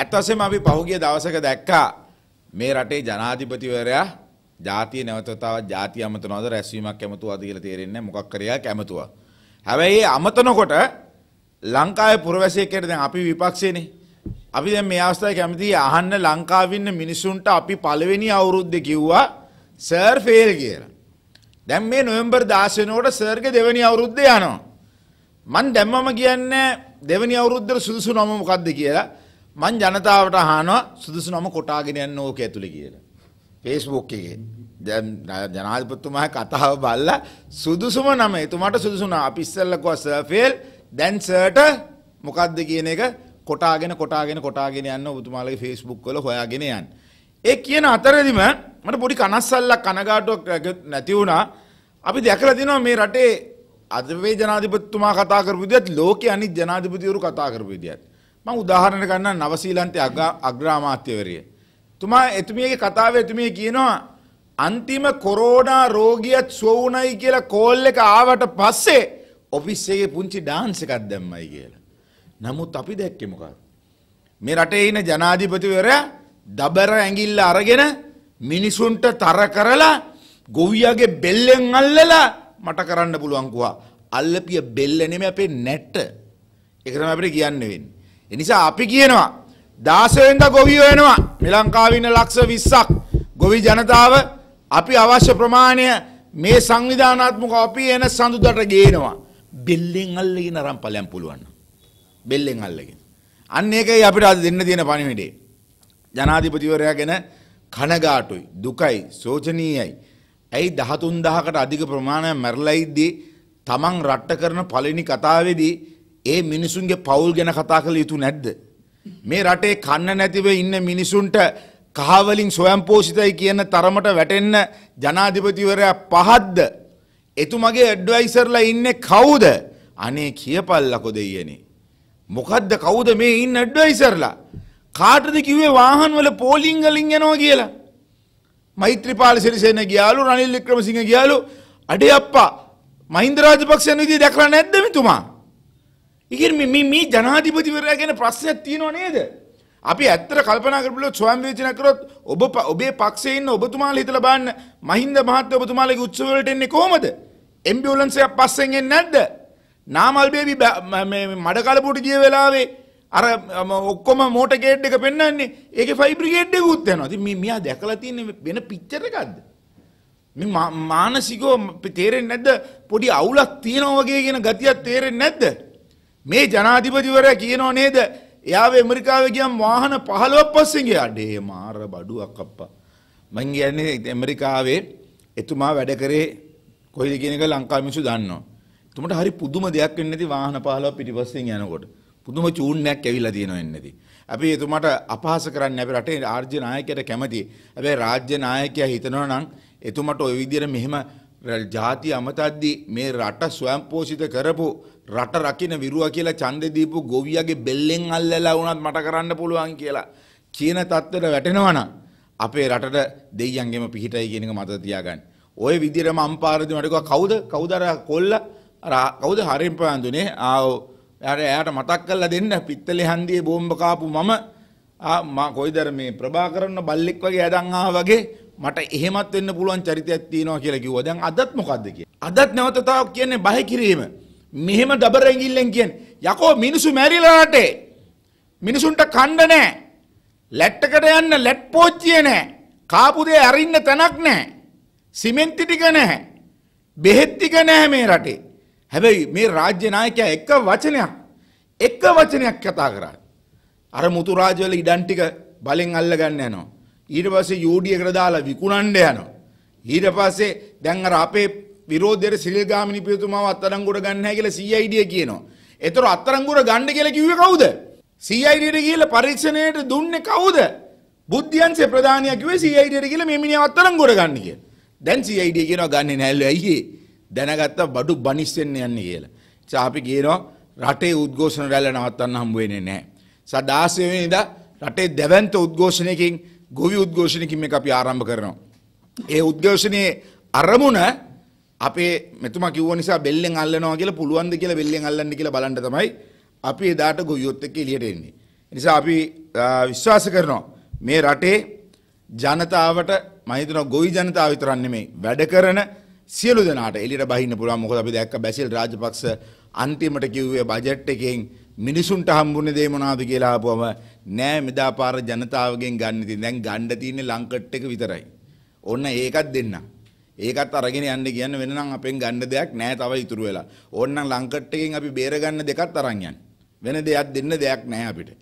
ඇත්තවසම අපි පහුගිය දවසක දැක්කා මේ රටේ ජනාධිපතිවරයා ජාතිය නැවතතාව ජාති අමතනවද රැස්වීමක් ඇමතුවාද කියලා තේරෙන්නේ මොකක් කරයා කැමතුවා. හැබැයි ඒ අමතනකොට ලංකාවේ පුරවැසියෙක්ට දැන් අපි විපක්ෂයනේ. අපි දැන් මේ අවස්ථාවේ කැමතියි අහන්න ලංකාවේ ඉන්න මිනිසුන්ට අපි පළවෙනි අවුරුද්දේ කිව්වා සර් ෆේල් කියලා. දැන් මේ නොවැම්බර් 16 වෙනකොට සර්ගේ දෙවෙනි අවුරුද්ද යනවා. මන් දැම්මම කියන්නේ දෙවෙනි අවුරුද්දේ සුදුසු නම මොකද්ද කියලා. මං ජනතාවට අහනවා සුදුසු නම කොටාගෙන යන්න ඕක ඇතුලේ කියලා. Facebook එකේ. දැන් ජනාධිපතිතුමා කතාව බලලා සුදුසුම නම එතුමාට සුදුසු නම අපි ඉස්සෙල්ලා කිව්වා සර්ෆේල් දැන් සර්ට මොකද්ද කියන එක කොටාගෙන කොටාගෙන කොටාගෙන යන්න ඔබතුමාලගේ Facebook වල හොයාගෙන යන්න. ඒ කියන අතරෙදිම මට පොඩි කනස්සල්ලක් කනගාටුවක් නැති වුණා. අපි දැකලා තිනවා මේ රටේ අද වේ ජනාධිපතිතුමා කතා කරපු විදිහත් ලෝකයේ අනිත් ජනාධිපතිවරු කතා කරපු විදිහත්. මම උදාහරණ ගන්නම් නවසීලන්තයේ අග්‍රාමාත්‍යවරිය. තුමා එතුමියගේ කතාවේ එතුමිය කියනවා අන්තිම කොරෝනා රෝගියත් සොවුනයි කියලා කෝල් එක ආවට පස්සේ ඔෆිස් එකේ පුංචි ඩාන්ස් එකක් දැම්මයි කියලා. නමුත් අපි දැක්කේ මොකක්ද? මේ රටේ ඉන්න ජනාධිපතිවරයා දබර ඇඟිල්ල අරගෙන මිනිසුන්ට තර කරලා ගොවියගේ බෙල්ලෙන් අල්ලලා මට කරන්න පුළුවන් කුවා. අල්ලපිය බෙල්ල නෙමෙයි අපේ නැට්ට. ඒක තමයි අපිට කියන්න වෙන්නේ. එනිසා අපි කියනවා දාසවෙන්ද ගොවියෝ එනවා මෙලංකාවින්න ලක්ෂ විස්සක් ගොවි ජනතාව අපි අවශ්‍ය ප්‍රමාණය මේ සංවිධානත්මක අපි එන සඳුදට ගේනවා. බෙල්ලෙන් අල්ලගෙන රම් පලයම් පුළුවන්න. බෙල්ලෙන් අල්ලගෙන. අන්න ඒකයි අපිට අද දෙන්න තියෙන පණිවිඩේ. ජනාධිපතිවරයා ගැන කනගාටුයි දුකයි සෝජනීයයි. ඇයි දහතුන් දහකට අධික ප්‍රමාණය මැරලයිද්දී තමන් රට්ට කරන පලනි කතාවේදී ඒ මිනිසුන්ගේ පවුල් ගැන කතා කළ යුතු නැද්ද. මේ රටේ කන්න නැතිව ඉන්න මිනිසුන්ට කහවලින් සොයම්පෝෂිතයි කියන තරමට වැටෙන්න ජනාධිපතිවරයා පහද්ද. එතුමගේ ඇඩ්වයිසර්ලා ඉන්නේ කවුද අනේ කියපල්ලකො දෙයනේ. මොකද්ද කවුද මේ ඉන්න ඇඩ්වයිසර්ලා. කාටද කිවේ වාහන්වල පෝලිංගලින් යනවා කියලා. මෛත්‍රපාල සිරිසේන ගියාලු රනිල් වික්‍රමසිංහ ගියාලු අඩේ අප්පා මහින්ද රාජපක්ෂ යන විදිහ දැකලා නැද්ද මෙතුමා? ඉතින් මේ මේ ජනාධිපතිවරයා ගැන ප්‍රශ්නයක් තියෙනව නේද? අපි ඇත්තට කල්පනා කරපුවොත් ස්වයං විවේචනය කරොත් ඔබ ඔබේ පක්ෂේ ඉන්න ඔබතුමාලා හිතලා බලන්න මහින්ද මහත්තයා ඔබතුමාලගේ උත්සව වලට එන්නේ කොහමද? ඇම්බියුලන්ස් එකක් පස්සෙන් එන්නේ නැද්ද? නාමල් බේබි මේ මඩ කලපුවට ගිය වෙලාවේ අර ඔක්කොම මෝට ගේට් එක පෙන්වන්නේ ඒකේ ෆයිබර් ගේට් එකකුත් යනවා. ඉතින් මේ මියා දැකලා තියෙන්නේ වෙන පිච්චර් එකක්ද? මේ මානසිකව තේරෙන්නේ නැද්ද? පොඩි අවුලක් තියෙනවා වගේ කියන ගතියක් තේරෙන්නේ නැද්ද? මේ ජනාධිපතිවරයා කියනෝ නේද? එයාව ඇමරිකාවේ ගියම් වාහන 15ක් පස්සෙන් ගියා. ඩේ මාර බඩුවක් අප්පා. මං කියන්නේ ඇමරිකාවේ එතුමා වැඩ කරේ කොයිද කියන එක ලංකාවේ මිනිස්සු දන්නවා. එතුමට හරි පුදුම දෙයක් වෙන්නේ නැති වාහන 15 පිටිපස්සෙන් යනකොට. පුදුම චූන්නයක් ඇවිල්ලා තියෙනවා එන්නේදී. අපි එතුමාට අපහාස කරන්න අපේ රටේ ආර්ජ්‍ය නායකයට කැමති. හැබැයි රාජ්‍ය නායකයා හිතනවා නම් එතුමාට ওই විදියට මෙහෙම ජාති අමතද්දි මේ රට ස්වයම්පෝෂිත කරපු රට රකින්න විරුවා කියලා ඡන්දෙ දීපු ගොවියගේ බෙල්ලෙන් අල්ලලා වුණත් මට කරන්න පුළුවන් කියලා කියන තත්ත්වයට වැටෙනවා නම් අපේ රටට දෙයියන්ගෙම පිහිටයි කියන එක මතක තියාගන්න. ওই විදිහටම අම්පාරදී මට කිව්වා කවුද? කවුද අර කොල්ල? අර කවුද හරිම් පෑඳුනේ? ආ එයාට මතක් කරලා දෙන්න පිත්තලේ හන්දියේ බෝම්බ කාපු මම ආ මා කොයිදර මේ ප්‍රභාකරන්න බල්ලෙක් වගේ ඇදන් ආවා වගේ මට එහෙමත් වෙන්න පුළුවන් චරිතයක් තියෙනවා කියලා කිව්වා. දැන් අදත් මොකද්ද කියන්නේ? අදත් නැවත තාක් කියන්නේ බය කිරීම. මෙහෙම ඩබර ඇඟිල්ලෙන් කියන්නේ යකෝ මිනිසු මැරිලා රටේ. මිනිසුන්ට කණ්ඩ නැහැ. ලැට්ටකට යන්න ලැට් පෝච්චිය නැහැ. කාපු දේ අරින්න තැනක් නැහැ. සිමෙන්ති ටික නැහැ. බෙහෙත් ටික නැහැ මේ රටේ. හැබැයි මේ රාජ්‍ය නායකයා එක වචනයක් එක වචනයක් කතා කරා. අර මුතු රාජවල ඉඩම් ටික බලෙන් අල්ලගන්න යනවා. ඊට පස්සේ යෝඩි එකට දාලා විකුණන්න යනවා. ඊට පස්සේ දැන් අර අපේ විරෝධයට සිරිල් ගාමිණී පියතුමාව අත්අඩංගුවට ගන්න නැහැ කියලා CID කියනවා. ඒතර අත්අඩංගුවට ගන්න කියලා කිව්වේ කවුද? CIDට ගිහිල්ලා පරීක්ෂණයට දුන්නේ කවුද? බුද්ධියන්සේ ප්‍රධානියා කිව්වේ CIDට ගිහිල්ලා මේ මිනිහව අත්අඩංගුවට ගන්න කියලා. දැන් CID කියනවා ගන්නේ නැහැලු ඇයි දැනගත්තා බඩු බනිස් වෙන්න යන්නේ කියලා. ඉතින් අපි කියනවා රටේ උද්ඝෝෂණ රැල්ල නවත්තන්න හම්බ වෙන්නේ නැහැ. සදාසෙවෙනිදා රටේ දැවැන්ත උද්ඝෝෂණයකින් ගොවි උද්ඝෝෂණයකින් මේක අපි ආරම්භ කරනවා. ඒ උද්ඝෝෂණයේ අරමුණ අපේ මෙතුමා කිව්ව නිසා බෙල්ලෙන් අල්ලනවා කියලා පුළුවන් ද කියලා බෙල්ලෙන් අල්ලන්න කියලා බලන්න තමයි අපි එදාට ගොවියොත් එක්ක එළියට එන්නේ. ඒ නිසා අපි විශ්වාස කරනවා මේ රටේ ජනතාවට මම හිතනවා ගොවි ජනතාව විතරක් නෙමෙයි වැඩ කරන සියලු දෙනාට එළියට බහින්න පුළුවන් මොකද අපි දැක්ක බැසිල් රාජපක්ෂ අන්තිමට කිව්වේ බජට් එකෙන් මිනිසුන්ට හම්බුනේ දේ මොනවද කියලා ආපුවම නෑ මෙදා පාර ජනතාවගෙන් ගන්න ඉතින් දැන් ගන්න තියෙන්නේ ලංකට් එක විතරයි. ඕන්න ඒකත් දෙන්නම්. ඒකත් අරගෙන යන්න කියන්න වෙන නම් අපෙන් ගන්න දෙයක් නෑ තව ඉතුරු වෙලා. ඕන්න ලංකට් එකෙන් අපි බේර ගන්න දෙකත් අරන් යන්න. වෙන දෙයක් දෙන්න දෙයක් නෑ අපිට.